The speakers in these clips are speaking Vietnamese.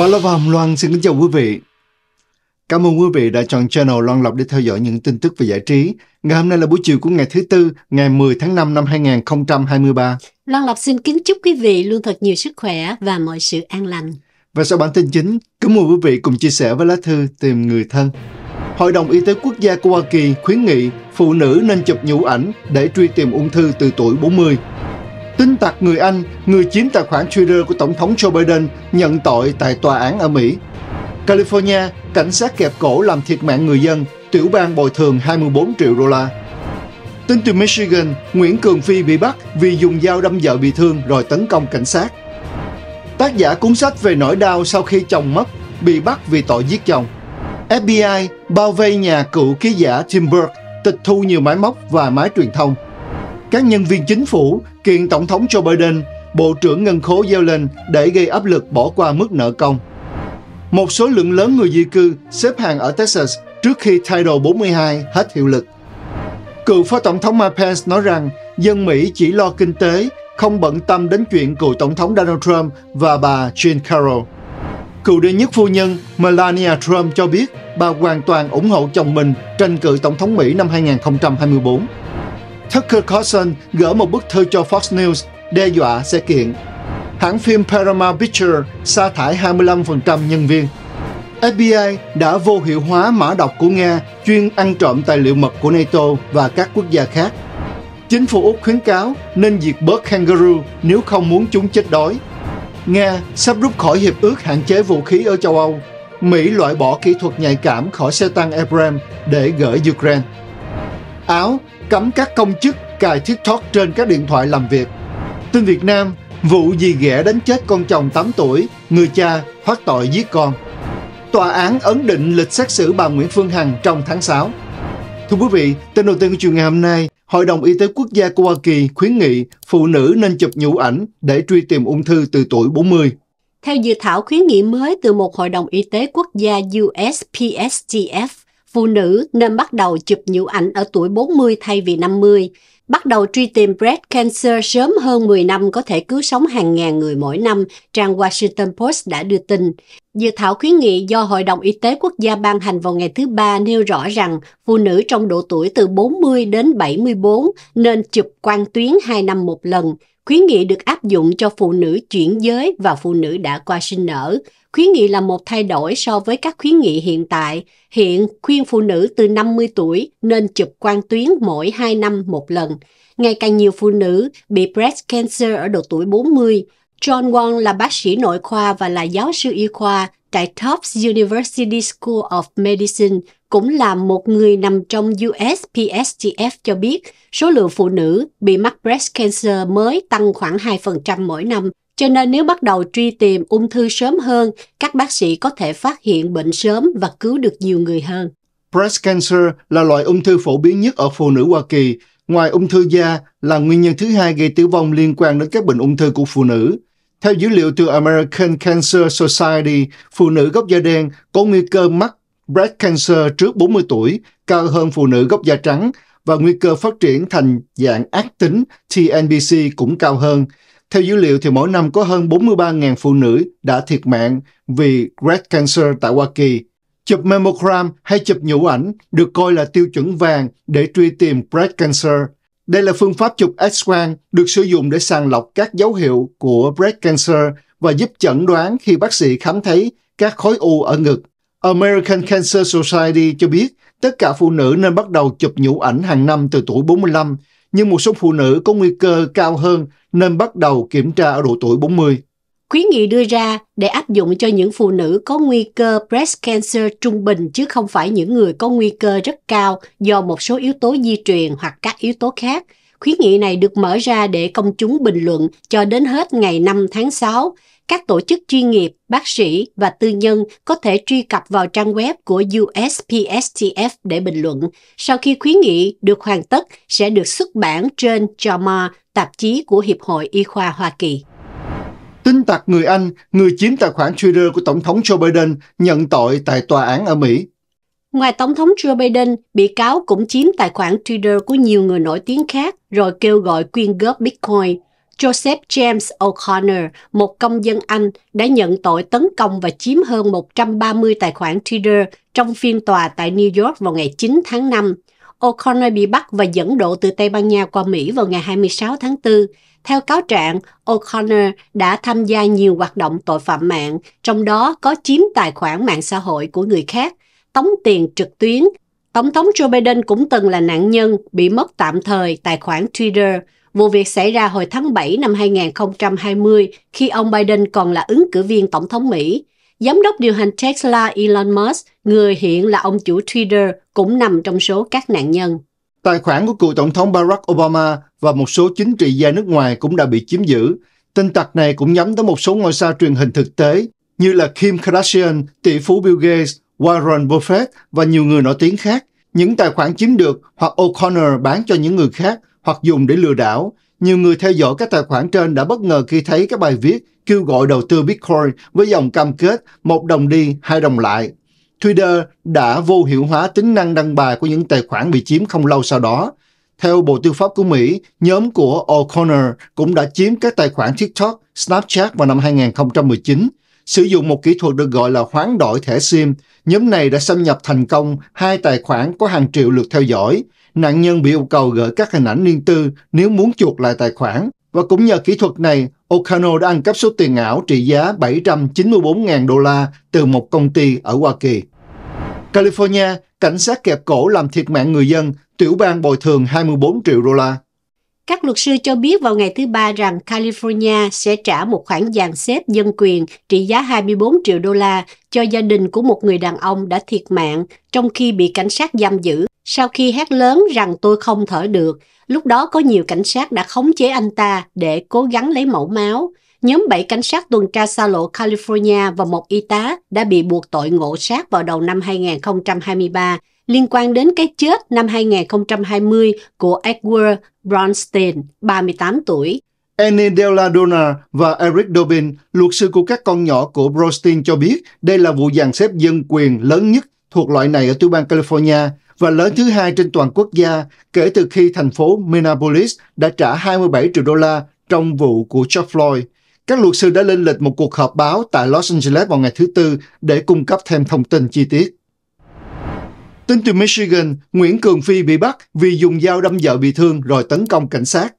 Bà Lộc và Hồng Loan xin kính chào quý vị. Cảm ơn quý vị đã chọn channel Loan Lộc để theo dõi những tin tức về giải trí. Ngày hôm nay là buổi chiều của ngày thứ Tư, ngày 10 tháng 5 năm 2023. Loan Lộc xin kính chúc quý vị luôn thật nhiều sức khỏe và mọi sự an lành. Và sau bản tin chính, kính mời quý vị cùng chia sẻ với lá thư tìm người thân. Hội đồng Y tế Quốc gia của Hoa Kỳ khuyến nghị phụ nữ nên chụp nhũ ảnh để truy tìm ung thư từ tuổi 40. Tin tặc người Anh, người chiếm tài khoản Twitter của Tổng thống Joe Biden nhận tội tại tòa án ở Mỹ. California, cảnh sát kẹp cổ làm thiệt mạng người dân, tiểu bang bồi thường 24 triệu đô la. Tin từ Michigan, Nguyễn Cường Phi bị bắt vì dùng dao đâm vợ bị thương rồi tấn công cảnh sát. Tác giả cuốn sách về nỗi đau sau khi chồng mất, bị bắt vì tội giết chồng. FBI bao vây nhà cựu ký giả Tim Burke, tịch thu nhiều máy móc và máy truyền thông các nhân viên chính phủ kiện Tổng thống Joe Biden, Bộ trưởng Ngân khố Yellen để gây áp lực bỏ qua mức nợ công. Một số lượng lớn người di cư xếp hàng ở Texas trước khi Title 42 hết hiệu lực. Cựu Phó Tổng thống Mike Pence nói rằng dân Mỹ chỉ lo kinh tế, không bận tâm đến chuyện cựu Tổng thống Donald Trump và bà Jean Carroll. Cựu đệ nhất phu nhân Melania Trump cho biết bà hoàn toàn ủng hộ chồng mình tranh cử Tổng thống Mỹ năm 2024. Tucker Carlson gửi một bức thư cho Fox News đe dọa sẽ kiện. Hãng phim Paramount Pictures sa thải 25% nhân viên. FBI đã vô hiệu hóa mã độc của Nga chuyên ăn trộm tài liệu mật của NATO và các quốc gia khác. Chính phủ Úc khuyến cáo nên diệt bớt kangaroo nếu không muốn chúng chết đói. Nga sắp rút khỏi hiệp ước hạn chế vũ khí ở châu Âu. Mỹ loại bỏ kỹ thuật nhạy cảm khỏi xe tăng Abrams để gửi Ukraine. Áo cấm các công chức cài TikTok trên các điện thoại làm việc. Tin Việt Nam, vụ dì ghẻ đánh chết con chồng 8 tuổi, người cha thoát tội giết con. Tòa án ấn định lịch xét xử bà Nguyễn Phương Hằng trong tháng 6. Thưa quý vị, tin đầu tiên của chiều ngày hôm nay, Hội đồng Y tế Quốc gia của Hoa Kỳ khuyến nghị phụ nữ nên chụp nhũ ảnh để truy tìm ung thư từ tuổi 40. Theo dự thảo khuyến nghị mới từ một hội đồng y tế quốc gia USPSTF, Phụ nữ nên bắt đầu chụp nhiễu ảnh ở tuổi 40 thay vì 50, bắt đầu truy tìm breast cancer sớm hơn 10 năm có thể cứu sống hàng ngàn người mỗi năm, trang Washington Post đã đưa tin. Dự thảo khuyến nghị do Hội đồng Y tế Quốc gia ban hành vào ngày thứ Ba nêu rõ rằng phụ nữ trong độ tuổi từ 40 đến 74 nên chụp quang tuyến 2 năm một lần. Khuyến nghị được áp dụng cho phụ nữ chuyển giới và phụ nữ đã qua sinh nở. Khuyến nghị là một thay đổi so với các khuyến nghị hiện tại. Hiện khuyên phụ nữ từ 50 tuổi nên chụp quang tuyến mỗi 2 năm một lần. Ngày càng nhiều phụ nữ bị breast cancer ở độ tuổi 40. John Wong là bác sĩ nội khoa và là giáo sư y khoa tại Tufts University School of Medicine, cũng là một người nằm trong USPSTF cho biết số lượng phụ nữ bị mắc breast cancer mới tăng khoảng 2% mỗi năm cho nên nếu bắt đầu truy tìm ung thư sớm hơn, các bác sĩ có thể phát hiện bệnh sớm và cứu được nhiều người hơn. Breast cancer là loại ung thư phổ biến nhất ở phụ nữ Hoa Kỳ. Ngoài ung thư da là nguyên nhân thứ hai gây tử vong liên quan đến các bệnh ung thư của phụ nữ. Theo dữ liệu từ American Cancer Society, phụ nữ gốc da đen có nguy cơ mắc breast cancer trước 40 tuổi cao hơn phụ nữ gốc da trắng và nguy cơ phát triển thành dạng ác tính TNBC cũng cao hơn. Theo dữ liệu thì mỗi năm có hơn 43.000 phụ nữ đã thiệt mạng vì breast cancer tại Hoa Kỳ. Chụp mammogram hay chụp nhũ ảnh được coi là tiêu chuẩn vàng để truy tìm breast cancer. Đây là phương pháp chụp X-quang được sử dụng để sàng lọc các dấu hiệu của breast cancer và giúp chẩn đoán khi bác sĩ khám thấy các khối u ở ngực. American Cancer Society cho biết tất cả phụ nữ nên bắt đầu chụp nhũ ảnh hàng năm từ tuổi 45, nhưng một số phụ nữ có nguy cơ cao hơn nên bắt đầu kiểm tra ở độ tuổi 40. Khuyến nghị đưa ra để áp dụng cho những phụ nữ có nguy cơ breast cancer trung bình chứ không phải những người có nguy cơ rất cao do một số yếu tố di truyền hoặc các yếu tố khác. Khuyến nghị này được mở ra để công chúng bình luận cho đến hết ngày 5 tháng 6. Các tổ chức chuyên nghiệp, bác sĩ và tư nhân có thể truy cập vào trang web của USPSTF để bình luận. Sau khi khuyến nghị được hoàn tất, sẽ được xuất bản trên JAMA tạp chí của Hiệp hội Y khoa Hoa Kỳ. Tin tặc người Anh, người chiếm tài khoản Twitter của Tổng thống Joe Biden nhận tội tại tòa án ở Mỹ. Ngoài Tổng thống Joe Biden, bị cáo cũng chiếm tài khoản Twitter của nhiều người nổi tiếng khác rồi kêu gọi quyên góp Bitcoin. Joseph James O'Connor, một công dân Anh, đã nhận tội tấn công và chiếm hơn 130 tài khoản Twitter trong phiên tòa tại New York vào ngày 9 tháng 5. O'Connor bị bắt và dẫn độ từ Tây Ban Nha qua Mỹ vào ngày 26 tháng 4. Theo cáo trạng, O'Connor đã tham gia nhiều hoạt động tội phạm mạng, trong đó có chiếm tài khoản mạng xã hội của người khác, tống tiền trực tuyến. Tổng thống Joe Biden cũng từng là nạn nhân bị mất tạm thời tài khoản Twitter. Vụ việc xảy ra hồi tháng 7 năm 2020 khi ông Biden còn là ứng cử viên tổng thống Mỹ. Giám đốc điều hành Tesla Elon Musk, người hiện là ông chủ Twitter, cũng nằm trong số các nạn nhân. Tài khoản của cựu tổng thống Barack Obama và một số chính trị gia nước ngoài cũng đã bị chiếm giữ. Tin tặc này cũng nhắm tới một số ngôi sao truyền hình thực tế như là Kim Kardashian, tỷ phú Bill Gates, Warren Buffett và nhiều người nổi tiếng khác. Những tài khoản chiếm được hoặc O'Connor bán cho những người khác hoặc dùng để lừa đảo. Nhiều người theo dõi các tài khoản trên đã bất ngờ khi thấy các bài viết kêu gọi đầu tư Bitcoin với dòng cam kết một đồng đi, hai đồng lại. Twitter đã vô hiệu hóa tính năng đăng bài của những tài khoản bị chiếm không lâu sau đó. Theo Bộ Tư pháp của Mỹ, nhóm của O'Connor cũng đã chiếm các tài khoản TikTok, Snapchat vào năm 2019. Sử dụng một kỹ thuật được gọi là hoán đổi thẻ SIM, nhóm này đã xâm nhập thành công hai tài khoản có hàng triệu lượt theo dõi. Nạn nhân bị yêu cầu gửi các hình ảnh riêng tư nếu muốn chuộc lại tài khoản. Và cũng nhờ kỹ thuật này, Okano đã ăn cắp số tiền ảo trị giá 794.000 đô la từ một công ty ở Hoa Kỳ. California, cảnh sát kẹp cổ làm thiệt mạng người dân, tiểu bang bồi thường 24 triệu đô la. Các luật sư cho biết vào ngày thứ Ba rằng California sẽ trả một khoản dàn xếp dân quyền trị giá 24 triệu đô la cho gia đình của một người đàn ông đã thiệt mạng trong khi bị cảnh sát giam giữ sau khi hét lớn rằng tôi không thở được, lúc đó có nhiều cảnh sát đã khống chế anh ta để cố gắng lấy mẫu máu. Nhóm 7 cảnh sát tuần tra xa lộ California và một y tá đã bị buộc tội ngộ sát vào đầu năm 2023 liên quan đến cái chết năm 2020 của Edward Bronstein, 38 tuổi. Annie Deladona và Eric Dobin, luật sư của các con nhỏ của Bronstein cho biết đây là vụ dàn xếp dân quyền lớn nhất thuộc loại này ở tiểu bang California và lớn thứ hai trên toàn quốc gia kể từ khi thành phố Minneapolis đã trả 27 triệu đô la trong vụ của George Floyd. Các luật sư đã lên lịch một cuộc họp báo tại Los Angeles vào ngày thứ Tư để cung cấp thêm thông tin chi tiết. Tin từ Michigan, Nguyễn Cường Phi bị bắt vì dùng dao đâm vợ bị thương rồi tấn công cảnh sát.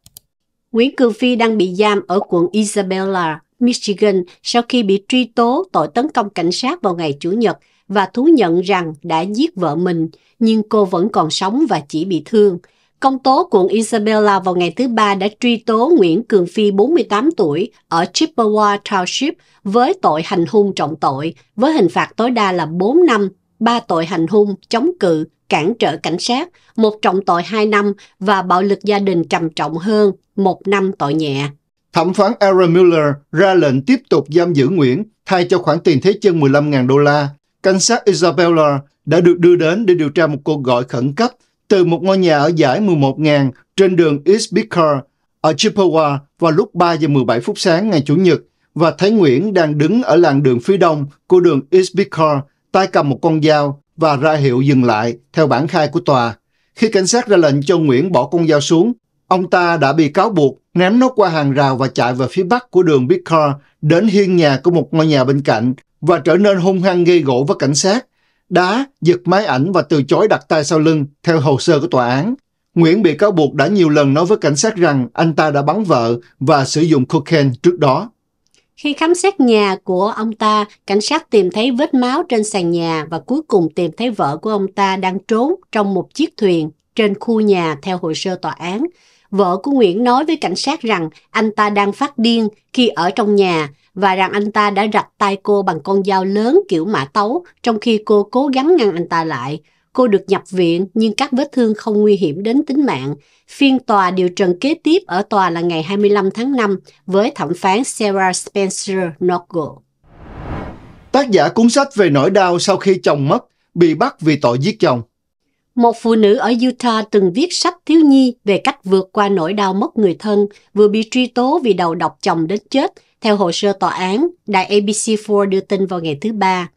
Nguyễn Cường Phi đang bị giam ở quận Isabella, Michigan sau khi bị truy tố tội tấn công cảnh sát vào ngày Chủ nhật và thú nhận rằng đã giết vợ mình, nhưng cô vẫn còn sống và chỉ bị thương. Công tố quận Isabella vào ngày thứ ba đã truy tố Nguyễn Cường Phi 48 tuổi ở Chippewa Township với tội hành hung trọng tội, với hình phạt tối đa là 4 năm, 3 tội hành hung, chống cự, cản trở cảnh sát, một trọng tội 2 năm và bạo lực gia đình trầm trọng hơn, một năm tội nhẹ. Thẩm phán Aaron Miller ra lệnh tiếp tục giam giữ Nguyễn thay cho khoản tiền thế chân 15.000 đô la cảnh sát Isabella đã được đưa đến để điều tra một cuộc gọi khẩn cấp từ một ngôi nhà ở giải 11.000 trên đường East Baker ở Chippewa vào lúc 3 giờ 17 phút sáng ngày Chủ nhật và thấy Nguyễn đang đứng ở làng đường phía đông của đường East Baker tay cầm một con dao và ra hiệu dừng lại theo bản khai của tòa. Khi cảnh sát ra lệnh cho Nguyễn bỏ con dao xuống, ông ta đã bị cáo buộc ném nó qua hàng rào và chạy về phía bắc của đường Baker đến hiên nhà của một ngôi nhà bên cạnh và trở nên hung hăng gây gỗ với cảnh sát, đá, giật máy ảnh và từ chối đặt tay sau lưng theo hồ sơ của tòa án. Nguyễn bị cáo buộc đã nhiều lần nói với cảnh sát rằng anh ta đã bắn vợ và sử dụng cocaine trước đó. Khi khám xét nhà của ông ta, cảnh sát tìm thấy vết máu trên sàn nhà và cuối cùng tìm thấy vợ của ông ta đang trốn trong một chiếc thuyền trên khu nhà theo hồ sơ tòa án. Vợ của Nguyễn nói với cảnh sát rằng anh ta đang phát điên khi ở trong nhà và rằng anh ta đã rạch tay cô bằng con dao lớn kiểu mã tấu trong khi cô cố gắng ngăn anh ta lại. Cô được nhập viện nhưng các vết thương không nguy hiểm đến tính mạng. Phiên tòa điều trần kế tiếp ở tòa là ngày 25 tháng 5 với thẩm phán Sarah Spencer Norgal. Tác giả cuốn sách về nỗi đau sau khi chồng mất bị bắt vì tội giết chồng. Một phụ nữ ở Utah từng viết sách thiếu nhi về cách vượt qua nỗi đau mất người thân, vừa bị truy tố vì đầu độc chồng đến chết, theo hồ sơ tòa án, đài ABC4 đưa tin vào ngày thứ Ba,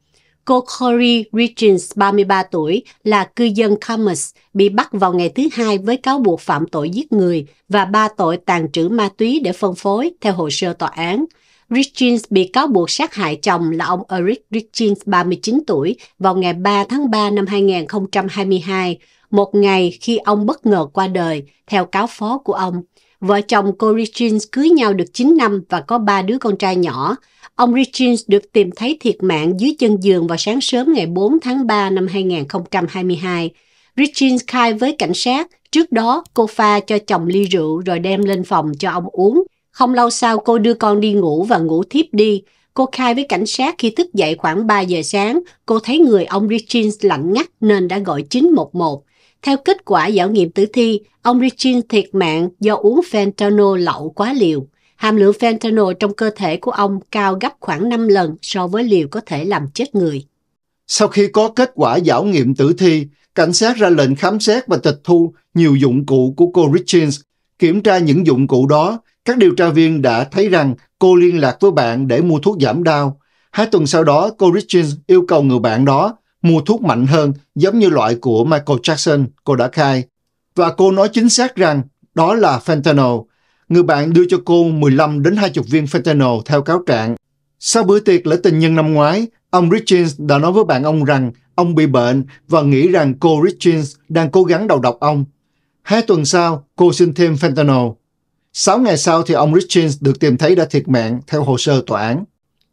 cô Corey Richards, 33 tuổi, là cư dân Commerce, bị bắt vào ngày thứ Hai với cáo buộc phạm tội giết người và ba tội tàn trữ ma túy để phân phối, theo hồ sơ tòa án. Richards bị cáo buộc sát hại chồng là ông Eric Richards, 39 tuổi, vào ngày 3 tháng 3 năm 2022, một ngày khi ông bất ngờ qua đời, theo cáo phó của ông. Vợ chồng cô Richins cưới nhau được 9 năm và có ba đứa con trai nhỏ. Ông Richins được tìm thấy thiệt mạng dưới chân giường vào sáng sớm ngày 4 tháng 3 năm 2022. Richins khai với cảnh sát, trước đó cô pha cho chồng ly rượu rồi đem lên phòng cho ông uống. Không lâu sau cô đưa con đi ngủ và ngủ thiếp đi. Cô khai với cảnh sát khi thức dậy khoảng 3 giờ sáng, cô thấy người ông Richins lạnh ngắt nên đã gọi 911. Theo kết quả giảo nghiệm tử thi, ông Richin thiệt mạng do uống fentanyl lậu quá liều. Hàm lượng fentanyl trong cơ thể của ông cao gấp khoảng 5 lần so với liều có thể làm chết người. Sau khi có kết quả giảo nghiệm tử thi, cảnh sát ra lệnh khám xét và tịch thu nhiều dụng cụ của cô Richins. Kiểm tra những dụng cụ đó, các điều tra viên đã thấy rằng cô liên lạc với bạn để mua thuốc giảm đau. Hai tuần sau đó, cô Richins yêu cầu người bạn đó mua thuốc mạnh hơn giống như loại của Michael Jackson cô đã khai. Và cô nói chính xác rằng đó là fentanyl. Người bạn đưa cho cô 15 đến 20 viên fentanyl theo cáo trạng. Sau bữa tiệc lễ tình nhân năm ngoái, ông Richards đã nói với bạn ông rằng ông bị bệnh và nghĩ rằng cô Richards đang cố gắng đầu độc ông. Hai tuần sau, cô xin thêm fentanyl. Sáu ngày sau thì ông Richards được tìm thấy đã thiệt mạng theo hồ sơ tòa án.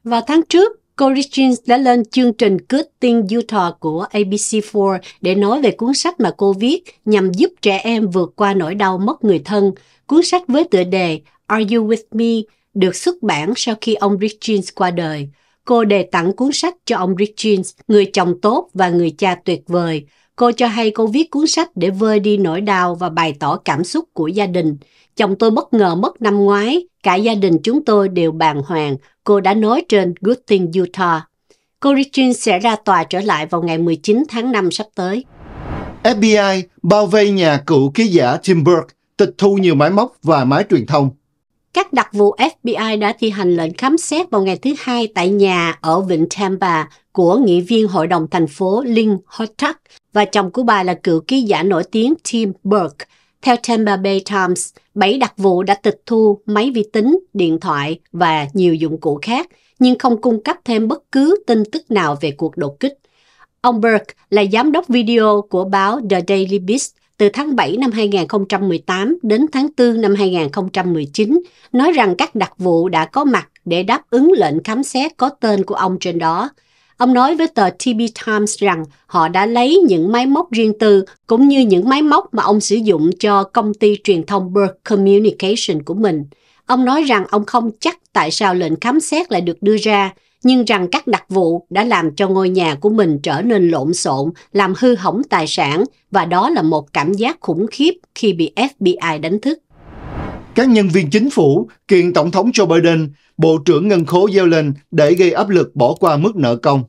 Vào tháng trước, Cô Jean đã lên chương trình Good Thing Utah của ABC4 để nói về cuốn sách mà cô viết nhằm giúp trẻ em vượt qua nỗi đau mất người thân. Cuốn sách với tựa đề Are You With Me được xuất bản sau khi ông Rick qua đời. Cô đề tặng cuốn sách cho ông Rick người chồng tốt và người cha tuyệt vời. Cô cho hay cô viết cuốn sách để vơi đi nỗi đau và bày tỏ cảm xúc của gia đình. Chồng tôi bất ngờ mất năm ngoái, cả gia đình chúng tôi đều bàng hoàng, cô đã nói trên Gooding, Utah. Cô Richin sẽ ra tòa trở lại vào ngày 19 tháng 5 sắp tới. FBI bao vây nhà cựu ký giả Tim Burke, tịch thu nhiều máy móc và máy truyền thông. Các đặc vụ FBI đã thi hành lệnh khám xét vào ngày thứ hai tại nhà ở Vịnh Tampa của nghị viên hội đồng thành phố Lynn Hortak và chồng của bà là cựu ký giả nổi tiếng Tim Burke, theo Tampa Bay Times, 7 đặc vụ đã tịch thu máy vi tính, điện thoại và nhiều dụng cụ khác, nhưng không cung cấp thêm bất cứ tin tức nào về cuộc đột kích. Ông Burke là giám đốc video của báo The Daily Beast từ tháng 7 năm 2018 đến tháng 4 năm 2019, nói rằng các đặc vụ đã có mặt để đáp ứng lệnh khám xét có tên của ông trên đó. Ông nói với tờ TB Times rằng họ đã lấy những máy móc riêng tư cũng như những máy móc mà ông sử dụng cho công ty truyền thông Burke Communication của mình. Ông nói rằng ông không chắc tại sao lệnh khám xét lại được đưa ra, nhưng rằng các đặc vụ đã làm cho ngôi nhà của mình trở nên lộn xộn, làm hư hỏng tài sản và đó là một cảm giác khủng khiếp khi bị FBI đánh thức. Các nhân viên chính phủ kiện Tổng thống Joe Biden, Bộ trưởng Ngân khố Yellen để gây áp lực bỏ qua mức nợ công.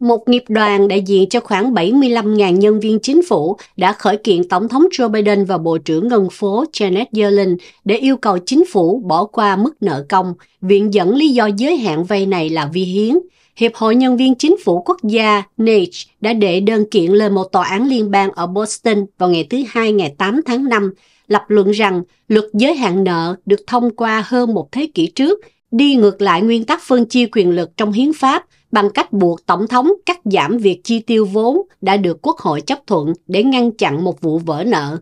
Một nghiệp đoàn đại diện cho khoảng 75.000 nhân viên chính phủ đã khởi kiện Tổng thống Joe Biden và Bộ trưởng Ngân phố Janet Yellen để yêu cầu chính phủ bỏ qua mức nợ công. Viện dẫn lý do giới hạn vay này là vi hiến. Hiệp hội Nhân viên Chính phủ Quốc gia NAGE đã đệ đơn kiện lên một tòa án liên bang ở Boston vào ngày thứ Hai ngày 8 tháng 5, lập luận rằng luật giới hạn nợ được thông qua hơn một thế kỷ trước, đi ngược lại nguyên tắc phân chia quyền lực trong hiến pháp bằng cách buộc Tổng thống cắt giảm việc chi tiêu vốn đã được Quốc hội chấp thuận để ngăn chặn một vụ vỡ nợ.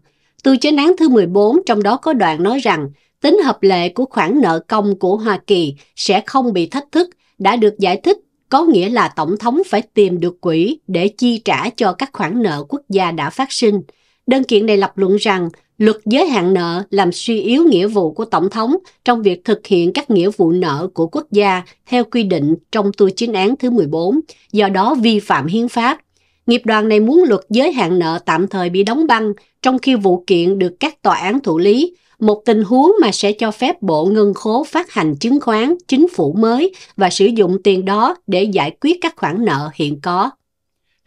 Từ chánh án thứ 14 trong đó có đoạn nói rằng tính hợp lệ của khoản nợ công của Hoa Kỳ sẽ không bị thách thức đã được giải thích có nghĩa là tổng thống phải tìm được quỹ để chi trả cho các khoản nợ quốc gia đã phát sinh. Đơn kiện này lập luận rằng Luật giới hạn nợ làm suy yếu nghĩa vụ của Tổng thống trong việc thực hiện các nghĩa vụ nợ của quốc gia theo quy định trong tu chính án thứ 14, do đó vi phạm hiến pháp. Nghiệp đoàn này muốn luật giới hạn nợ tạm thời bị đóng băng trong khi vụ kiện được các tòa án thụ lý, một tình huống mà sẽ cho phép Bộ Ngân khố phát hành chứng khoán, chính phủ mới và sử dụng tiền đó để giải quyết các khoản nợ hiện có.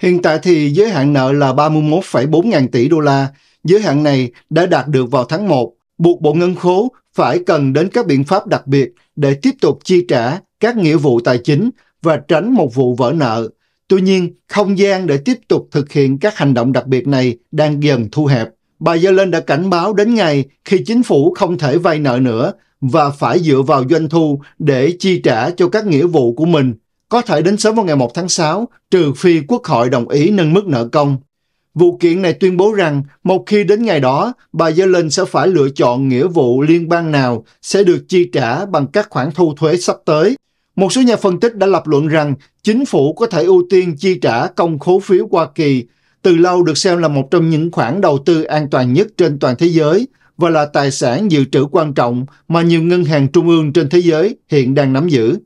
Hiện tại thì giới hạn nợ là 31,4 ngàn tỷ đô la, giới hạn này đã đạt được vào tháng 1, buộc Bộ Ngân khố phải cần đến các biện pháp đặc biệt để tiếp tục chi trả các nghĩa vụ tài chính và tránh một vụ vỡ nợ. Tuy nhiên, không gian để tiếp tục thực hiện các hành động đặc biệt này đang dần thu hẹp. Bà Yellen đã cảnh báo đến ngày khi chính phủ không thể vay nợ nữa và phải dựa vào doanh thu để chi trả cho các nghĩa vụ của mình, có thể đến sớm vào ngày 1 tháng 6, trừ phi Quốc hội đồng ý nâng mức nợ công. Vụ kiện này tuyên bố rằng một khi đến ngày đó, bà Yellen sẽ phải lựa chọn nghĩa vụ liên bang nào sẽ được chi trả bằng các khoản thu thuế sắp tới. Một số nhà phân tích đã lập luận rằng chính phủ có thể ưu tiên chi trả công khố phiếu Hoa Kỳ, từ lâu được xem là một trong những khoản đầu tư an toàn nhất trên toàn thế giới và là tài sản dự trữ quan trọng mà nhiều ngân hàng trung ương trên thế giới hiện đang nắm giữ.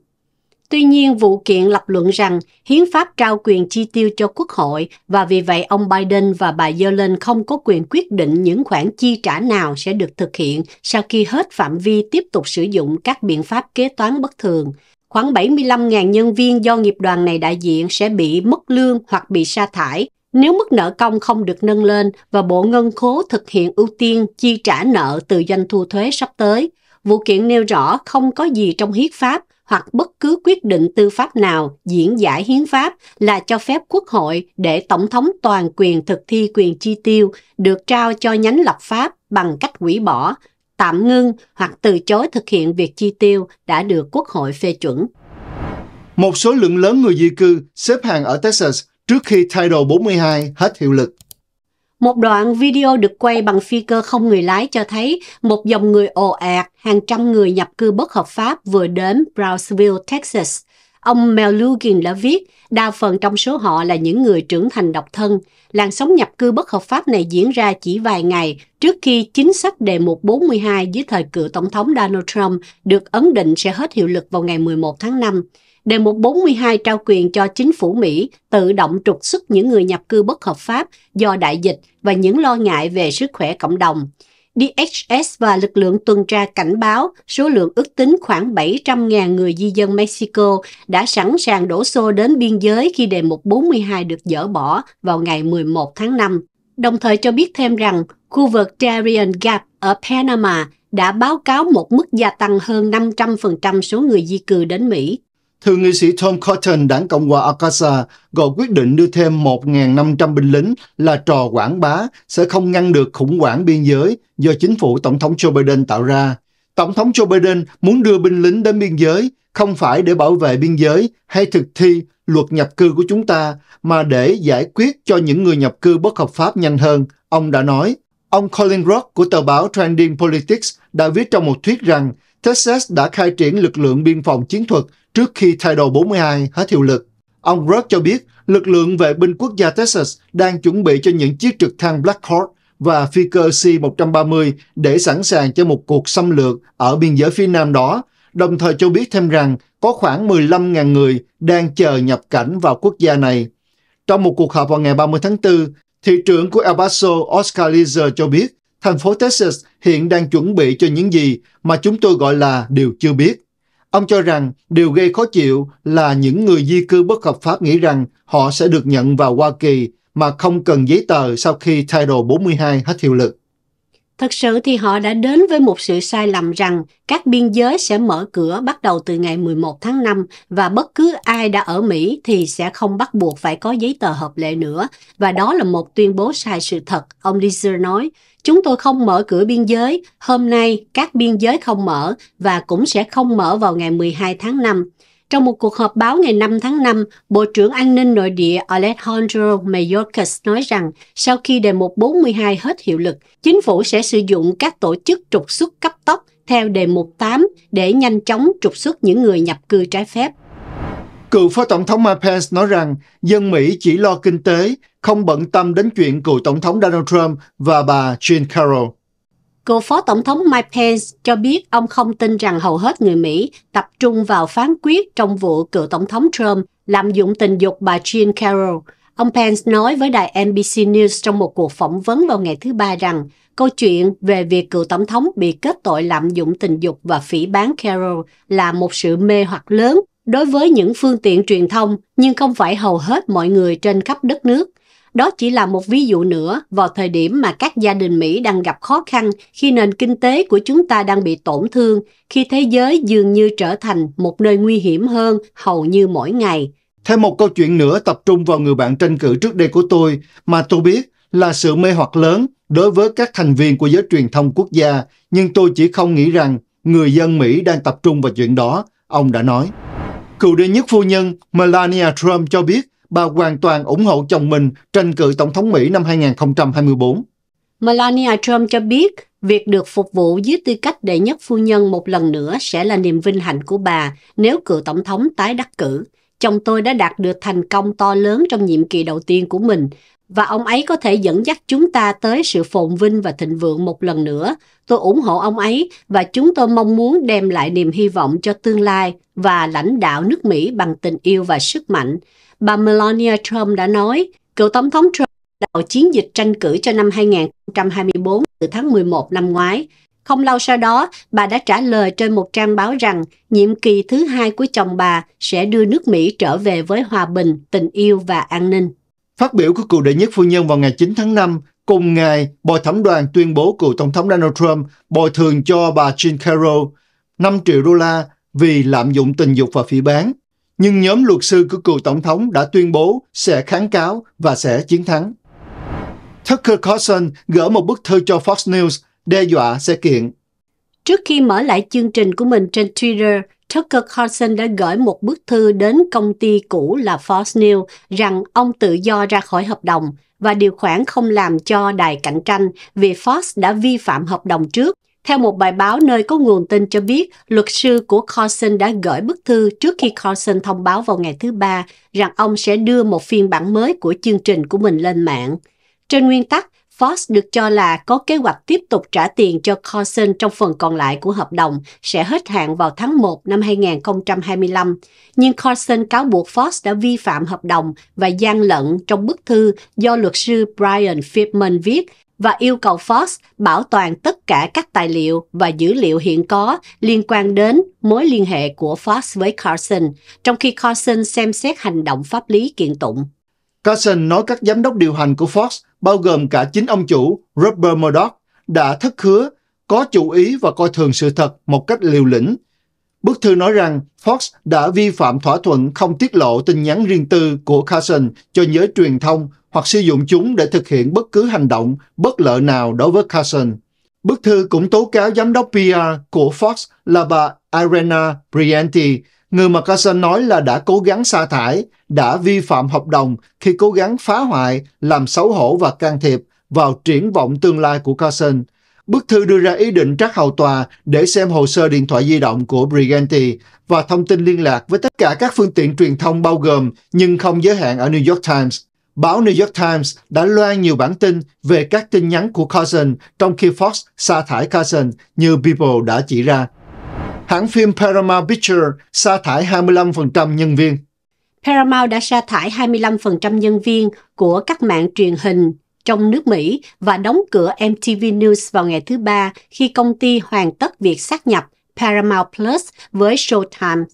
Tuy nhiên, vụ kiện lập luận rằng hiến pháp trao quyền chi tiêu cho quốc hội và vì vậy ông Biden và bà Yellen không có quyền quyết định những khoản chi trả nào sẽ được thực hiện sau khi hết phạm vi tiếp tục sử dụng các biện pháp kế toán bất thường. Khoảng 75.000 nhân viên do nghiệp đoàn này đại diện sẽ bị mất lương hoặc bị sa thải nếu mức nợ công không được nâng lên và Bộ Ngân khố thực hiện ưu tiên chi trả nợ từ doanh thu thuế sắp tới. Vụ kiện nêu rõ không có gì trong hiến pháp hoặc bất cứ quyết định tư pháp nào diễn giải hiến pháp là cho phép quốc hội để tổng thống toàn quyền thực thi quyền chi tiêu được trao cho nhánh lập pháp bằng cách hủy bỏ, tạm ngưng hoặc từ chối thực hiện việc chi tiêu đã được quốc hội phê chuẩn. Một số lượng lớn người di cư xếp hàng ở Texas trước khi Title 42 hết hiệu lực. Một đoạn video được quay bằng phi cơ không người lái cho thấy một dòng người ồ ạt, hàng trăm người nhập cư bất hợp pháp vừa đến Brownsville, Texas. Ông Mel Lugin đã viết, đa phần trong số họ là những người trưởng thành độc thân. Làn sóng nhập cư bất hợp pháp này diễn ra chỉ vài ngày trước khi chính sách đề mục 42 dưới thời cựu Tổng thống Donald Trump được ấn định sẽ hết hiệu lực vào ngày 11 tháng 5. Đề mục 42 trao quyền cho chính phủ Mỹ tự động trục xuất những người nhập cư bất hợp pháp do đại dịch và những lo ngại về sức khỏe cộng đồng. DHS và lực lượng tuần tra cảnh báo số lượng ước tính khoảng 700.000 người di dân Mexico đã sẵn sàng đổ xô đến biên giới khi đề mục 42 được dỡ bỏ vào ngày 11 tháng 5. Đồng thời cho biết thêm rằng khu vực Darien Gap ở Panama đã báo cáo một mức gia tăng hơn 500% số người di cư đến Mỹ. Thượng nghị sĩ Tom Cotton, đảng Cộng hòa Arkansas, gọi quyết định đưa thêm 1.500 binh lính là trò quảng bá sẽ không ngăn được khủng hoảng biên giới do chính phủ Tổng thống Joe Biden tạo ra. Tổng thống Joe Biden muốn đưa binh lính đến biên giới không phải để bảo vệ biên giới hay thực thi luật nhập cư của chúng ta mà để giải quyết cho những người nhập cư bất hợp pháp nhanh hơn, ông đã nói. Ông Colin Rock của tờ báo Trending Politics đã viết trong một thuyết rằng Texas đã khai triển lực lượng biên phòng chiến thuật trước khi thay Title 42 hết hiệu lực. Ông Rudd cho biết lực lượng vệ binh quốc gia Texas đang chuẩn bị cho những chiếc trực thăng Black Hawk và phi cơ C-130 để sẵn sàng cho một cuộc xâm lược ở biên giới phía nam đó, đồng thời cho biết thêm rằng có khoảng 15.000 người đang chờ nhập cảnh vào quốc gia này. Trong một cuộc họp vào ngày 30 tháng 4, thị trưởng của El Paso Oscar Lizer cho biết thành phố Texas hiện đang chuẩn bị cho những gì mà chúng tôi gọi là điều chưa biết. Ông cho rằng điều gây khó chịu là những người di cư bất hợp pháp nghĩ rằng họ sẽ được nhận vào Hoa Kỳ mà không cần giấy tờ sau khi Title 42 hết hiệu lực. Thật sự thì họ đã đến với một sự sai lầm rằng các biên giới sẽ mở cửa bắt đầu từ ngày 11 tháng 5 và bất cứ ai đã ở Mỹ thì sẽ không bắt buộc phải có giấy tờ hợp lệ nữa. Và đó là một tuyên bố sai sự thật, ông Lizer nói. Chúng tôi không mở cửa biên giới, hôm nay các biên giới không mở và cũng sẽ không mở vào ngày 12 tháng 5. Trong một cuộc họp báo ngày 5 tháng 5, Bộ trưởng An ninh Nội địa Alejandro Mayorkas nói rằng sau khi đề mục 42 hết hiệu lực, chính phủ sẽ sử dụng các tổ chức trục xuất cấp tốc theo đề mục 8 để nhanh chóng trục xuất những người nhập cư trái phép. Cựu Phó Tổng thống Mike Pence nói rằng dân Mỹ chỉ lo kinh tế không bận tâm đến chuyện cựu Tổng thống Donald Trump và bà Jean Carroll. Cựu Phó Tổng thống Mike Pence cho biết ông không tin rằng hầu hết người Mỹ tập trung vào phán quyết trong vụ cựu Tổng thống Trump lạm dụng tình dục bà Jean Carroll. Ông Pence nói với đài NBC News trong một cuộc phỏng vấn vào ngày thứ Ba rằng câu chuyện về việc cựu Tổng thống bị kết tội lạm dụng tình dục và phỉ bán Carroll là một sự mê hoặc lớn đối với những phương tiện truyền thông nhưng không phải hầu hết mọi người trên khắp đất nước – đó chỉ là một ví dụ nữa vào thời điểm mà các gia đình Mỹ đang gặp khó khăn khi nền kinh tế của chúng ta đang bị tổn thương, khi thế giới dường như trở thành một nơi nguy hiểm hơn hầu như mỗi ngày. Thêm một câu chuyện nữa tập trung vào người bạn tranh cử trước đây của tôi mà tôi biết là sự mê hoặc lớn đối với các thành viên của giới truyền thông quốc gia, nhưng tôi chỉ không nghĩ rằng người dân Mỹ đang tập trung vào chuyện đó, ông đã nói. Cựu đệ nhất phu nhân Melania Trump cho biết bà hoàn toàn ủng hộ chồng mình tranh cử Tổng thống Mỹ năm 2024. Melania Trump cho biết việc được phục vụ dưới tư cách đệ nhất phu nhân một lần nữa sẽ là niềm vinh hạnh của bà nếu cựu Tổng thống tái đắc cử. Chồng tôi đã đạt được thành công to lớn trong nhiệm kỳ đầu tiên của mình và ông ấy có thể dẫn dắt chúng ta tới sự phồn vinh và thịnh vượng một lần nữa. Tôi ủng hộ ông ấy và chúng tôi mong muốn đem lại niềm hy vọng cho tương lai và lãnh đạo nước Mỹ bằng tình yêu và sức mạnh bà Melania Trump đã nói, cựu Tổng thống Trump đầu chiến dịch tranh cử cho năm 2024 từ tháng 11 năm ngoái. Không lâu sau đó, bà đã trả lời trên một trang báo rằng nhiệm kỳ thứ hai của chồng bà sẽ đưa nước Mỹ trở về với hòa bình, tình yêu và an ninh. Phát biểu của cựu đệ nhất phu nhân vào ngày 9 tháng 5, cùng ngày, bồi thẩm đoàn tuyên bố cựu Tổng thống Donald Trump bồi thường cho bà Jean Carroll 5 triệu đô la vì lạm dụng tình dục và phỉ bán nhưng nhóm luật sư của cựu tổng thống đã tuyên bố sẽ kháng cáo và sẽ chiến thắng. Tucker Carlson gỡ một bức thư cho Fox News đe dọa sẽ kiện. Trước khi mở lại chương trình của mình trên Twitter, Tucker Carlson đã gửi một bức thư đến công ty cũ là Fox News rằng ông tự do ra khỏi hợp đồng và điều khoản không làm cho đài cạnh tranh vì Fox đã vi phạm hợp đồng trước theo một bài báo nơi có nguồn tin cho biết, luật sư của Carson đã gửi bức thư trước khi Carson thông báo vào ngày thứ ba rằng ông sẽ đưa một phiên bản mới của chương trình của mình lên mạng. Trên nguyên tắc, Fox được cho là có kế hoạch tiếp tục trả tiền cho Carson trong phần còn lại của hợp đồng sẽ hết hạn vào tháng 1 năm 2025, nhưng Carson cáo buộc Fox đã vi phạm hợp đồng và gian lận trong bức thư do luật sư Brian Friedman viết và yêu cầu Fox bảo toàn tất cả các tài liệu và dữ liệu hiện có liên quan đến mối liên hệ của Fox với Carson, trong khi Carson xem xét hành động pháp lý kiện tụng. Carson nói các giám đốc điều hành của Fox, bao gồm cả chính ông chủ Rupert Murdoch, đã thất hứa, có chủ ý và coi thường sự thật một cách liều lĩnh. Bức thư nói rằng Fox đã vi phạm thỏa thuận không tiết lộ tin nhắn riêng tư của Carson cho giới truyền thông hoặc sử dụng chúng để thực hiện bất cứ hành động bất lợi nào đối với Carson. Bức thư cũng tố cáo giám đốc PR của Fox là bà Irena Brianti, người mà Carson nói là đã cố gắng sa thải, đã vi phạm hợp đồng khi cố gắng phá hoại, làm xấu hổ và can thiệp vào triển vọng tương lai của Carson. Bức thư đưa ra ý định trắc hầu tòa để xem hồ sơ điện thoại di động của Briganti và thông tin liên lạc với tất cả các phương tiện truyền thông bao gồm nhưng không giới hạn ở New York Times. Báo New York Times đã loan nhiều bản tin về các tin nhắn của Cousin trong khi Fox sa thải Cousin như People đã chỉ ra. Hãng phim Paramount Pictures sa thải 25% nhân viên. Paramount đã sa thải 25% nhân viên của các mạng truyền hình trong nước Mỹ và đóng cửa MTV News vào ngày thứ Ba khi công ty hoàn tất việc sát nhập Paramount Plus với Showtime.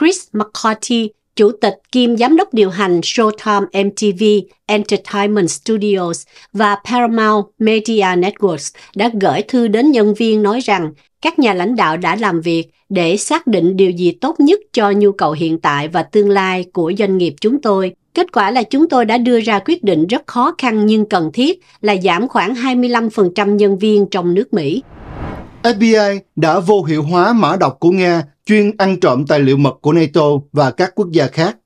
Chris McCarthy, chủ tịch kiêm giám đốc điều hành Showtime MTV Entertainment Studios và Paramount Media Networks đã gửi thư đến nhân viên nói rằng các nhà lãnh đạo đã làm việc để xác định điều gì tốt nhất cho nhu cầu hiện tại và tương lai của doanh nghiệp chúng tôi. Kết quả là chúng tôi đã đưa ra quyết định rất khó khăn nhưng cần thiết là giảm khoảng 25% nhân viên trong nước Mỹ. FBI đã vô hiệu hóa mã độc của Nga chuyên ăn trộm tài liệu mật của NATO và các quốc gia khác.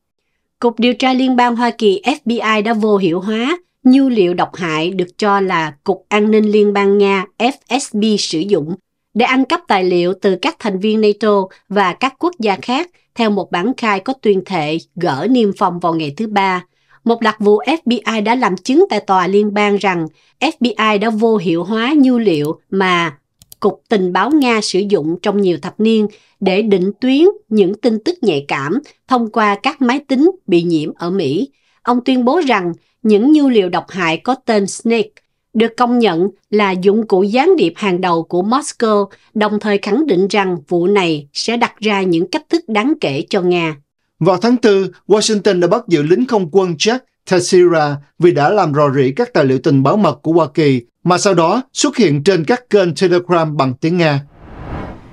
Cục điều tra liên bang Hoa Kỳ FBI đã vô hiệu hóa nhu liệu độc hại được cho là Cục An ninh Liên bang Nga FSB sử dụng để ăn cắp tài liệu từ các thành viên NATO và các quốc gia khác theo một bản khai có tuyên thệ gỡ niêm phong vào ngày thứ Ba. Một đặc vụ FBI đã làm chứng tại tòa liên bang rằng FBI đã vô hiệu hóa nhu liệu mà Cục Tình báo Nga sử dụng trong nhiều thập niên để định tuyến những tin tức nhạy cảm thông qua các máy tính bị nhiễm ở Mỹ. Ông tuyên bố rằng những nhu liệu độc hại có tên Snake được công nhận là dụng cụ gián điệp hàng đầu của Moscow, đồng thời khẳng định rằng vụ này sẽ đặt ra những cách thức đáng kể cho Nga. Vào tháng 4, Washington đã bắt giữ lính không quân Jack Teixeira vì đã làm rò rỉ các tài liệu tình báo mật của Hoa Kỳ mà sau đó xuất hiện trên các kênh Telegram bằng tiếng Nga.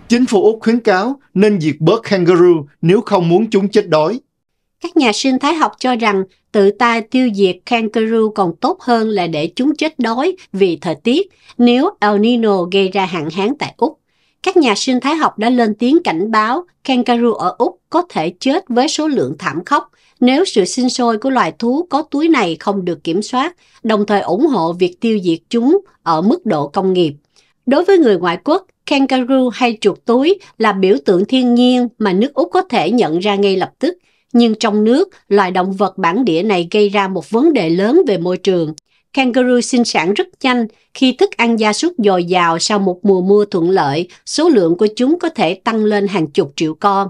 Chính phủ Úc khuyến cáo nên diệt bớt kangaroo nếu không muốn chúng chết đói. Các nhà sinh thái học cho rằng tự tay tiêu diệt kangaroo còn tốt hơn là để chúng chết đói vì thời tiết nếu El Nino gây ra hạn hán tại Úc. Các nhà sinh thái học đã lên tiếng cảnh báo kangaroo ở Úc có thể chết với số lượng thảm khốc – nếu sự sinh sôi của loài thú có túi này không được kiểm soát, đồng thời ủng hộ việc tiêu diệt chúng ở mức độ công nghiệp. Đối với người ngoại quốc, kangaroo hay chuột túi là biểu tượng thiên nhiên mà nước Úc có thể nhận ra ngay lập tức. Nhưng trong nước, loài động vật bản địa này gây ra một vấn đề lớn về môi trường. Kangaroo sinh sản rất nhanh, khi thức ăn gia súc dồi dào sau một mùa mưa thuận lợi, số lượng của chúng có thể tăng lên hàng chục triệu con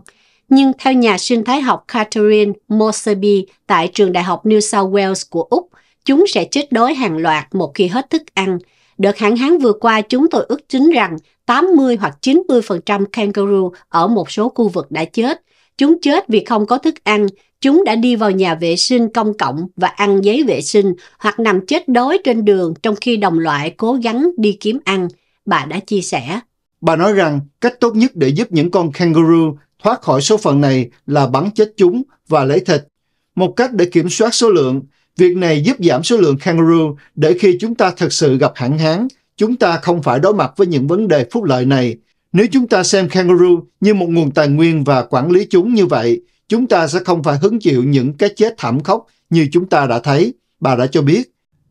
nhưng theo nhà sinh thái học Catherine Mosebi tại trường Đại học New South Wales của Úc, chúng sẽ chết đói hàng loạt một khi hết thức ăn. Đợt hạn hán vừa qua, chúng tôi ước tính rằng 80 hoặc 90% kangaroo ở một số khu vực đã chết. Chúng chết vì không có thức ăn, chúng đã đi vào nhà vệ sinh công cộng và ăn giấy vệ sinh hoặc nằm chết đói trên đường trong khi đồng loại cố gắng đi kiếm ăn, bà đã chia sẻ. Bà nói rằng cách tốt nhất để giúp những con kangaroo thoát khỏi số phận này là bắn chết chúng và lấy thịt. Một cách để kiểm soát số lượng, việc này giúp giảm số lượng kangaroo để khi chúng ta thực sự gặp hạn hán, chúng ta không phải đối mặt với những vấn đề phúc lợi này. Nếu chúng ta xem kangaroo như một nguồn tài nguyên và quản lý chúng như vậy, chúng ta sẽ không phải hứng chịu những cái chết thảm khốc như chúng ta đã thấy, bà đã cho biết.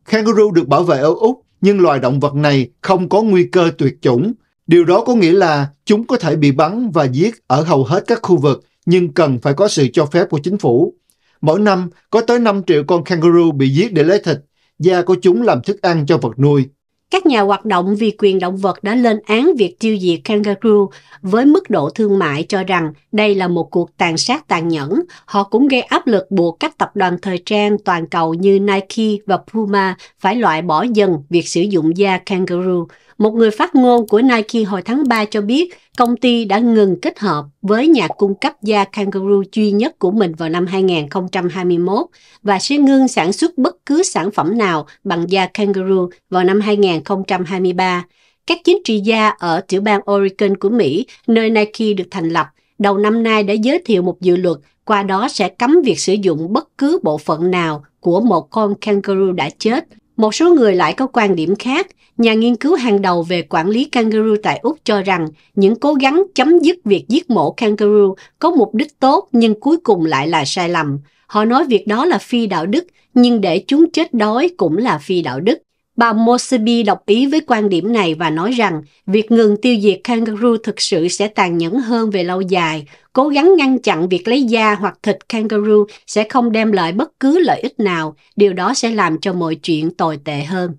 Kangaroo được bảo vệ ở Úc, nhưng loài động vật này không có nguy cơ tuyệt chủng Điều đó có nghĩa là chúng có thể bị bắn và giết ở hầu hết các khu vực, nhưng cần phải có sự cho phép của chính phủ. Mỗi năm, có tới 5 triệu con kangaroo bị giết để lấy thịt, da của chúng làm thức ăn cho vật nuôi. Các nhà hoạt động vì quyền động vật đã lên án việc tiêu diệt kangaroo với mức độ thương mại cho rằng đây là một cuộc tàn sát tàn nhẫn. Họ cũng gây áp lực buộc các tập đoàn thời trang toàn cầu như Nike và Puma phải loại bỏ dần việc sử dụng da kangaroo. Một người phát ngôn của Nike hồi tháng 3 cho biết công ty đã ngừng kết hợp với nhà cung cấp da kangaroo duy nhất của mình vào năm 2021 và sẽ ngưng sản xuất bất cứ sản phẩm nào bằng da kangaroo vào năm 2023. Các chính trị gia ở tiểu bang Oregon của Mỹ, nơi Nike được thành lập, đầu năm nay đã giới thiệu một dự luật qua đó sẽ cấm việc sử dụng bất cứ bộ phận nào của một con kangaroo đã chết một số người lại có quan điểm khác, nhà nghiên cứu hàng đầu về quản lý kangaroo tại Úc cho rằng những cố gắng chấm dứt việc giết mổ kangaroo có mục đích tốt nhưng cuối cùng lại là sai lầm. Họ nói việc đó là phi đạo đức, nhưng để chúng chết đói cũng là phi đạo đức. Bà Mosby đồng ý với quan điểm này và nói rằng việc ngừng tiêu diệt kangaroo thực sự sẽ tàn nhẫn hơn về lâu dài. Cố gắng ngăn chặn việc lấy da hoặc thịt kangaroo sẽ không đem lại bất cứ lợi ích nào. Điều đó sẽ làm cho mọi chuyện tồi tệ hơn.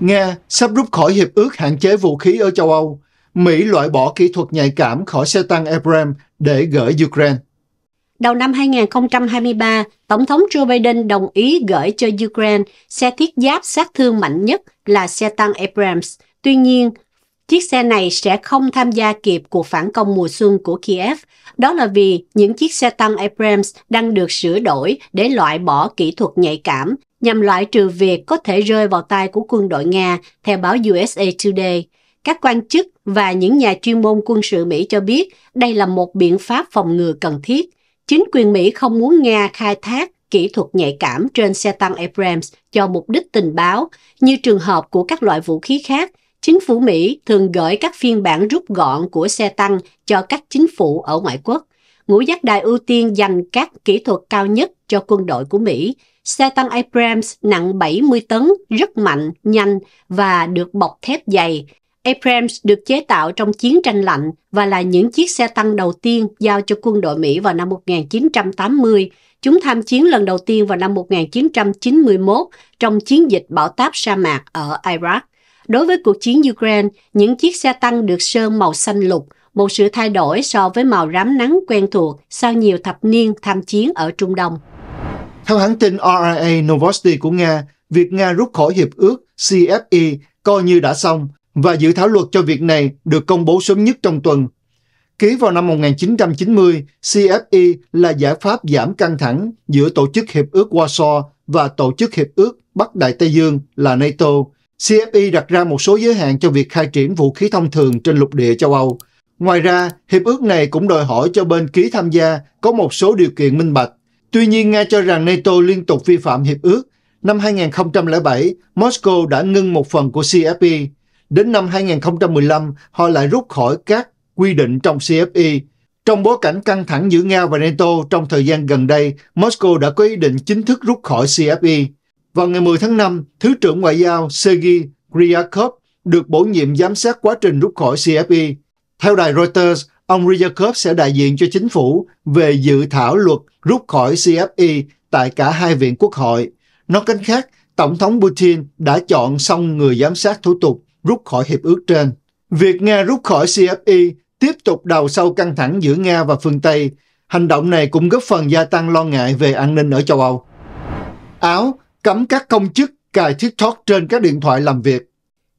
Nga sắp rút khỏi hiệp ước hạn chế vũ khí ở châu Âu. Mỹ loại bỏ kỹ thuật nhạy cảm khỏi xe tăng Abrams để gửi Ukraine. Đầu năm 2023, Tổng thống Joe Biden đồng ý gửi cho Ukraine xe thiết giáp sát thương mạnh nhất là xe tăng Abrams. Tuy nhiên, chiếc xe này sẽ không tham gia kịp cuộc phản công mùa xuân của Kiev. Đó là vì những chiếc xe tăng Abrams đang được sửa đổi để loại bỏ kỹ thuật nhạy cảm nhằm loại trừ việc có thể rơi vào tay của quân đội Nga, theo báo USA Today. Các quan chức và những nhà chuyên môn quân sự Mỹ cho biết đây là một biện pháp phòng ngừa cần thiết – Chính quyền Mỹ không muốn Nga khai thác kỹ thuật nhạy cảm trên xe tăng Abrams cho mục đích tình báo, như trường hợp của các loại vũ khí khác, chính phủ Mỹ thường gửi các phiên bản rút gọn của xe tăng cho các chính phủ ở ngoại quốc. Ngũ giác đài ưu tiên dành các kỹ thuật cao nhất cho quân đội của Mỹ. Xe tăng Abrams nặng 70 tấn, rất mạnh, nhanh và được bọc thép dày, Abrams được chế tạo trong chiến tranh lạnh và là những chiếc xe tăng đầu tiên giao cho quân đội Mỹ vào năm 1980. Chúng tham chiến lần đầu tiên vào năm 1991 trong chiến dịch bảo táp sa mạc ở Iraq. Đối với cuộc chiến Ukraine, những chiếc xe tăng được sơn màu xanh lục, một sự thay đổi so với màu rám nắng quen thuộc sau nhiều thập niên tham chiến ở Trung Đông. Theo hãng tin RIA Novosti của Nga, việc Nga rút khỏi hiệp ước CFE coi như đã xong và dự thảo luật cho việc này được công bố sớm nhất trong tuần. Ký vào năm 1990, CFE là giải pháp giảm căng thẳng giữa Tổ chức Hiệp ước Warsaw và Tổ chức Hiệp ước Bắc Đại Tây Dương là NATO. CFE đặt ra một số giới hạn cho việc khai triển vũ khí thông thường trên lục địa châu Âu. Ngoài ra, hiệp ước này cũng đòi hỏi cho bên ký tham gia có một số điều kiện minh bạch. Tuy nhiên, Nga cho rằng NATO liên tục vi phạm hiệp ước. Năm 2007, Moscow đã ngưng một phần của CFE. Đến năm 2015, họ lại rút khỏi các quy định trong CFI. E. Trong bối cảnh căng thẳng giữa Nga và NATO trong thời gian gần đây, Moscow đã có ý định chính thức rút khỏi CFI. E. Vào ngày 10 tháng 5, Thứ trưởng Ngoại giao Sergei Ryakov được bổ nhiệm giám sát quá trình rút khỏi CFI. E. Theo đài Reuters, ông Ryakov sẽ đại diện cho chính phủ về dự thảo luật rút khỏi CFI tại cả hai viện quốc hội. Nói cách khác, Tổng thống Putin đã chọn xong người giám sát thủ tục rút khỏi hiệp ước trên. Việc Nga rút khỏi CFI e tiếp tục đào sâu căng thẳng giữa Nga và phương Tây. Hành động này cũng góp phần gia tăng lo ngại về an ninh ở châu Âu. Áo cấm các công chức cài TikTok trên các điện thoại làm việc.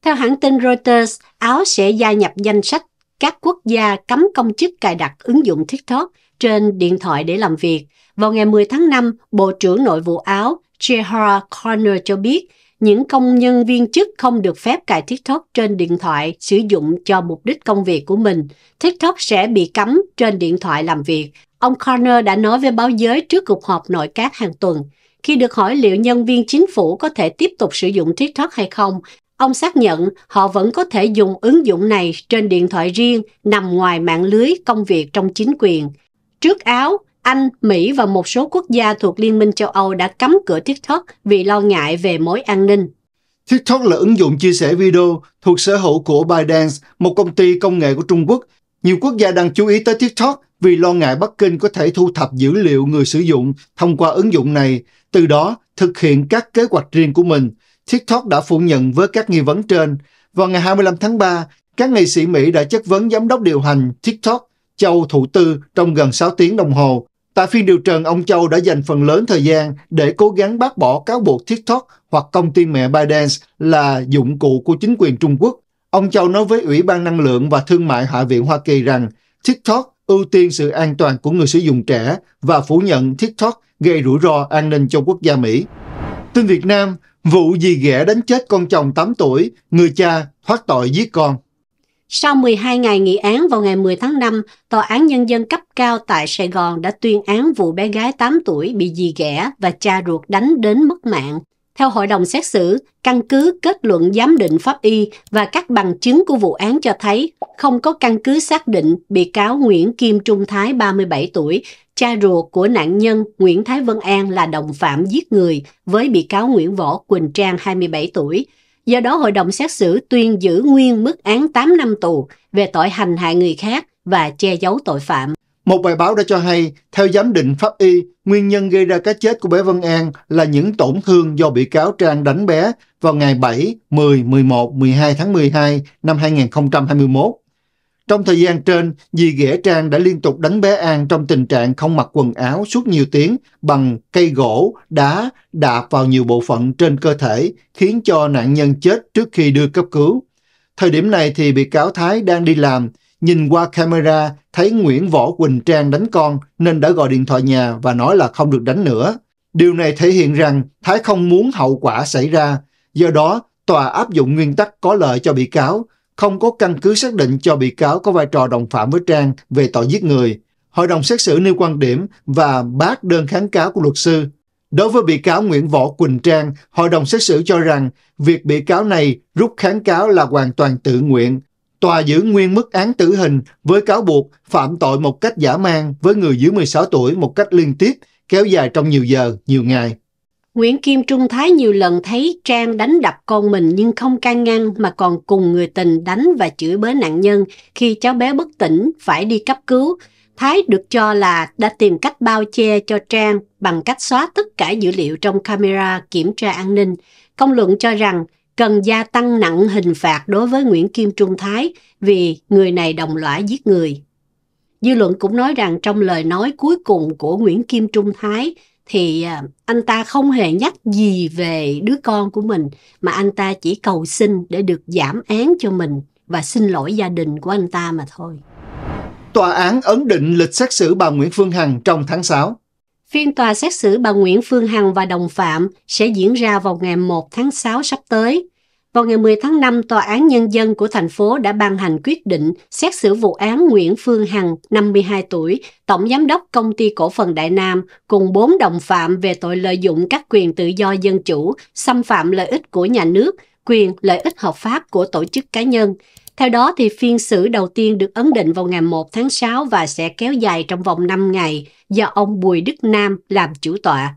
Theo hãng tin Reuters, Áo sẽ gia nhập danh sách các quốc gia cấm công chức cài đặt ứng dụng TikTok trên điện thoại để làm việc. Vào ngày 10 tháng 5, Bộ trưởng Nội vụ Áo Gerhard Corner cho biết những công nhân viên chức không được phép cài TikTok trên điện thoại sử dụng cho mục đích công việc của mình. TikTok sẽ bị cấm trên điện thoại làm việc. Ông Corner đã nói với báo giới trước cuộc họp nội các hàng tuần. Khi được hỏi liệu nhân viên chính phủ có thể tiếp tục sử dụng TikTok hay không, ông xác nhận họ vẫn có thể dùng ứng dụng này trên điện thoại riêng nằm ngoài mạng lưới công việc trong chính quyền. Trước áo, anh, Mỹ và một số quốc gia thuộc Liên minh châu Âu đã cấm cửa TikTok vì lo ngại về mối an ninh. TikTok là ứng dụng chia sẻ video thuộc sở hữu của ByteDance, một công ty công nghệ của Trung Quốc. Nhiều quốc gia đang chú ý tới TikTok vì lo ngại Bắc Kinh có thể thu thập dữ liệu người sử dụng thông qua ứng dụng này, từ đó thực hiện các kế hoạch riêng của mình. TikTok đã phủ nhận với các nghi vấn trên. Vào ngày 25 tháng 3, các nghị sĩ Mỹ đã chất vấn giám đốc điều hành TikTok Châu Thủ Tư trong gần 6 tiếng đồng hồ. Tại phiên điều trần, ông Châu đã dành phần lớn thời gian để cố gắng bác bỏ cáo buộc TikTok hoặc công ty mẹ ByteDance là dụng cụ của chính quyền Trung Quốc. Ông Châu nói với Ủy ban Năng lượng và Thương mại Hạ viện Hoa Kỳ rằng TikTok ưu tiên sự an toàn của người sử dụng trẻ và phủ nhận TikTok gây rủi ro an ninh cho quốc gia Mỹ. Tin Việt Nam, vụ dì ghẻ đánh chết con chồng 8 tuổi, người cha thoát tội giết con. Sau 12 ngày nghị án vào ngày 10 tháng 5, Tòa án Nhân dân cấp cao tại Sài Gòn đã tuyên án vụ bé gái 8 tuổi bị dì ghẻ và cha ruột đánh đến mất mạng. Theo hội đồng xét xử, căn cứ kết luận giám định pháp y và các bằng chứng của vụ án cho thấy không có căn cứ xác định bị cáo Nguyễn Kim Trung Thái 37 tuổi, cha ruột của nạn nhân Nguyễn Thái Vân An là đồng phạm giết người với bị cáo Nguyễn Võ Quỳnh Trang 27 tuổi, Do đó hội đồng xét xử tuyên giữ nguyên mức án 8 năm tù về tội hành hạ người khác và che giấu tội phạm. Một bài báo đã cho hay, theo giám định pháp y, nguyên nhân gây ra cái chết của bé Vân An là những tổn thương do bị cáo Trang đánh bé vào ngày 7, 10, 11, 12 tháng 12 năm 2021. Trong thời gian trên, dì Ghẻ Trang đã liên tục đánh bé An trong tình trạng không mặc quần áo suốt nhiều tiếng bằng cây gỗ, đá đạp vào nhiều bộ phận trên cơ thể, khiến cho nạn nhân chết trước khi đưa cấp cứu. Thời điểm này thì bị cáo Thái đang đi làm, nhìn qua camera thấy Nguyễn Võ Quỳnh Trang đánh con nên đã gọi điện thoại nhà và nói là không được đánh nữa. Điều này thể hiện rằng Thái không muốn hậu quả xảy ra, do đó tòa áp dụng nguyên tắc có lợi cho bị cáo không có căn cứ xác định cho bị cáo có vai trò đồng phạm với Trang về tội giết người. Hội đồng xét xử nêu quan điểm và bác đơn kháng cáo của luật sư. Đối với bị cáo Nguyễn Võ Quỳnh Trang, hội đồng xét xử cho rằng việc bị cáo này rút kháng cáo là hoàn toàn tự nguyện. Tòa giữ nguyên mức án tử hình với cáo buộc phạm tội một cách giả mang với người dưới 16 tuổi một cách liên tiếp, kéo dài trong nhiều giờ, nhiều ngày. Nguyễn Kim Trung Thái nhiều lần thấy Trang đánh đập con mình nhưng không can ngăn mà còn cùng người tình đánh và chửi bới nạn nhân khi cháu bé bất tỉnh phải đi cấp cứu. Thái được cho là đã tìm cách bao che cho Trang bằng cách xóa tất cả dữ liệu trong camera kiểm tra an ninh. Công luận cho rằng cần gia tăng nặng hình phạt đối với Nguyễn Kim Trung Thái vì người này đồng lõa giết người. Dư luận cũng nói rằng trong lời nói cuối cùng của Nguyễn Kim Trung Thái, thì à, anh ta không hề nhắc gì về đứa con của mình mà anh ta chỉ cầu xin để được giảm án cho mình và xin lỗi gia đình của anh ta mà thôi. Tòa án ấn định lịch xét xử bà Nguyễn Phương Hằng trong tháng 6. Phiên tòa xét xử bà Nguyễn Phương Hằng và đồng phạm sẽ diễn ra vào ngày 1 tháng 6 sắp tới vào ngày 10 tháng 5, Tòa án Nhân dân của thành phố đã ban hành quyết định xét xử vụ án Nguyễn Phương Hằng, 52 tuổi, Tổng Giám đốc Công ty Cổ phần Đại Nam, cùng 4 đồng phạm về tội lợi dụng các quyền tự do dân chủ, xâm phạm lợi ích của nhà nước, quyền lợi ích hợp pháp của tổ chức cá nhân. Theo đó, thì phiên xử đầu tiên được ấn định vào ngày 1 tháng 6 và sẽ kéo dài trong vòng 5 ngày do ông Bùi Đức Nam làm chủ tọa.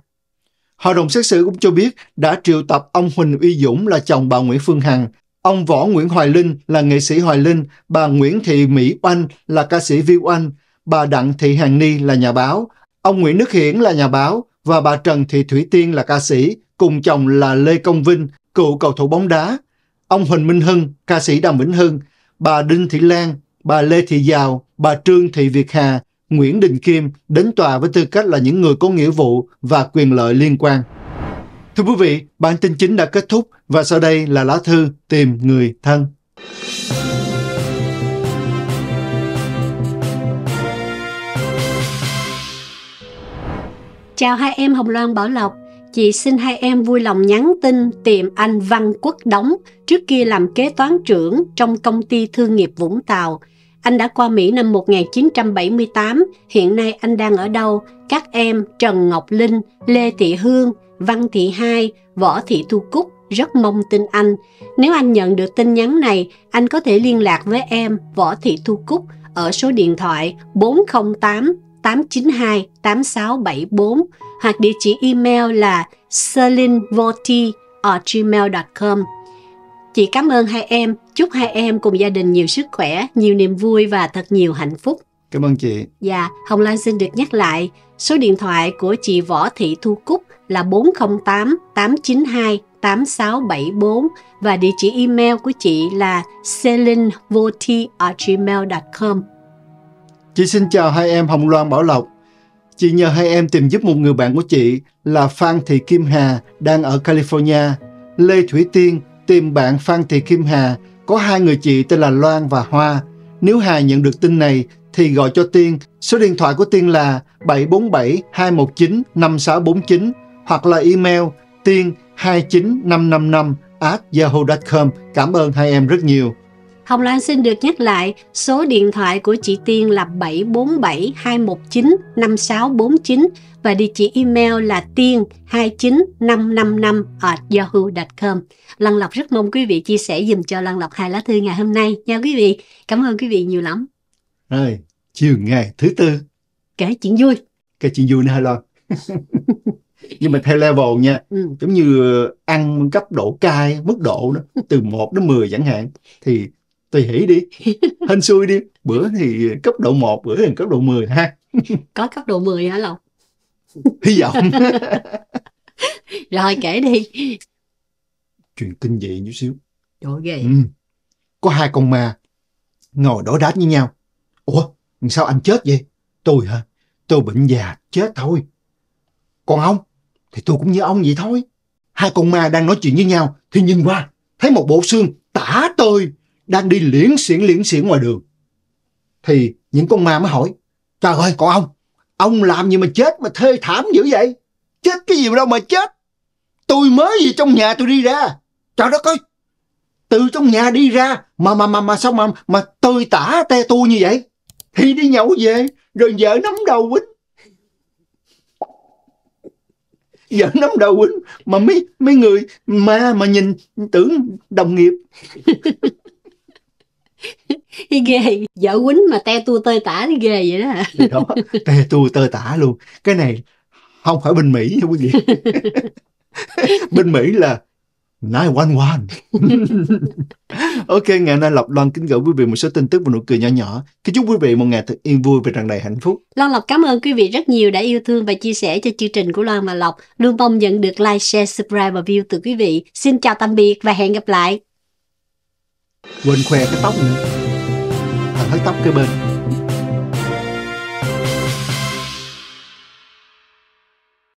Hội đồng xét xử cũng cho biết đã triệu tập ông Huỳnh Uy Dũng là chồng bà Nguyễn Phương Hằng, ông Võ Nguyễn Hoài Linh là nghệ sĩ Hoài Linh, bà Nguyễn Thị Mỹ Oanh là ca sĩ Vi Oanh, bà Đặng Thị Hàn Ni là nhà báo, ông Nguyễn Đức Hiển là nhà báo và bà Trần Thị Thủy Tiên là ca sĩ, cùng chồng là Lê Công Vinh, cựu cầu thủ bóng đá, ông Huỳnh Minh Hưng, ca sĩ Đàm Vĩnh Hưng, bà Đinh Thị Lan, bà Lê Thị Giào, bà Trương Thị Việt Hà, Nguyễn Đình Kim đến tòa với tư cách là những người có nghĩa vụ và quyền lợi liên quan. Thưa quý vị, bản tin chính đã kết thúc và sau đây là lá thư tìm người thân. Chào hai em Hồng Loan Bảo Lộc. Chị xin hai em vui lòng nhắn tin tìm anh Văn Quốc Đống trước kia làm kế toán trưởng trong công ty thương nghiệp Vũng Tàu – anh đã qua Mỹ năm 1978, hiện nay anh đang ở đâu? Các em Trần Ngọc Linh, Lê Thị Hương, Văn Thị Hai, Võ Thị Thu Cúc rất mong tin anh. Nếu anh nhận được tin nhắn này, anh có thể liên lạc với em Võ Thị Thu Cúc ở số điện thoại 408 892 8674 hoặc địa chỉ email là selinvoti@gmail.com. Chị cảm ơn hai em, chúc hai em cùng gia đình nhiều sức khỏe, nhiều niềm vui và thật nhiều hạnh phúc. Cảm ơn chị. Dạ, Hồng Lan xin được nhắc lại, số điện thoại của chị Võ Thị Thu Cúc là 408 892 8674 và địa chỉ email của chị là selinvoti@gmail.com. Chị xin chào hai em Hồng Loan Bảo Lộc. Chị nhờ hai em tìm giúp một người bạn của chị là Phan Thị Kim Hà đang ở California, Lê Thủy Tiên tìm bạn Phan Thị Kim Hà, có hai người chị tên là Loan và Hoa. Nếu Hà nhận được tin này thì gọi cho Tiên, số điện thoại của Tiên là 747 219 5649 hoặc là email tiên 29555 at yahoo.com. Cảm ơn hai em rất nhiều. Hồng Loan xin được nhắc lại, số điện thoại của chị Tiên là 747 219 5649 và địa chỉ email là tiên 29555 yahoo.com. Lan Lộc rất mong quý vị chia sẻ dùm cho Lan Lộc hai lá thư ngày hôm nay nha quý vị. Cảm ơn quý vị nhiều lắm. Rồi, chiều ngày thứ tư. Kể chuyện vui. Kể chuyện vui nữa hả Loan? nhưng mà theo level nha ừ. giống như ăn cấp độ cay mức độ đó từ 1 đến 10 chẳng hạn thì tùy hỷ đi hên xui đi bữa thì cấp độ 1 bữa thì cấp độ 10 ha có cấp độ 10 hả Lộc hy vọng rồi kể đi chuyện kinh dị chút xíu Trời ghê ừ. có hai con ma ngồi đối đát với nhau ủa sao anh chết vậy tôi hả tôi bệnh già chết thôi còn ông thì tôi cũng như ông vậy thôi hai con ma đang nói chuyện với nhau thì nhìn qua thấy một bộ xương tả tơi đang đi liễn xiển liễn xiển ngoài đường thì những con ma mới hỏi trời ơi còn ông Ông làm gì mà chết mà thê thảm dữ vậy? Chết cái gì mà đâu mà chết? Tôi mới gì trong nhà tôi đi ra. Trời đất ơi! Từ trong nhà đi ra mà mà mà mà sao mà mà tôi tả te tu như vậy? Thì đi nhậu về rồi vợ nắm đầu quýnh. Vợ nắm đầu quýnh mà mấy mấy người mà mà nhìn tưởng đồng nghiệp. thì ghê vợ quýnh mà te tu tơi tả thì ghê vậy đó hả đó te tu tơi tả luôn cái này không phải bên mỹ nha quý vị bên mỹ là nine one one ok ngày nay lộc loan kính gửi quý vị một số tin tức và nụ cười nhỏ nhỏ kính chúc quý vị một ngày thật yên vui và tràn đầy hạnh phúc loan lộc cảm ơn quý vị rất nhiều đã yêu thương và chia sẻ cho chương trình của loan và lộc luôn mong nhận được like share subscribe và view từ quý vị xin chào tạm biệt và hẹn gặp lại quên khoe cái tóc nữa hơi tóc kế bên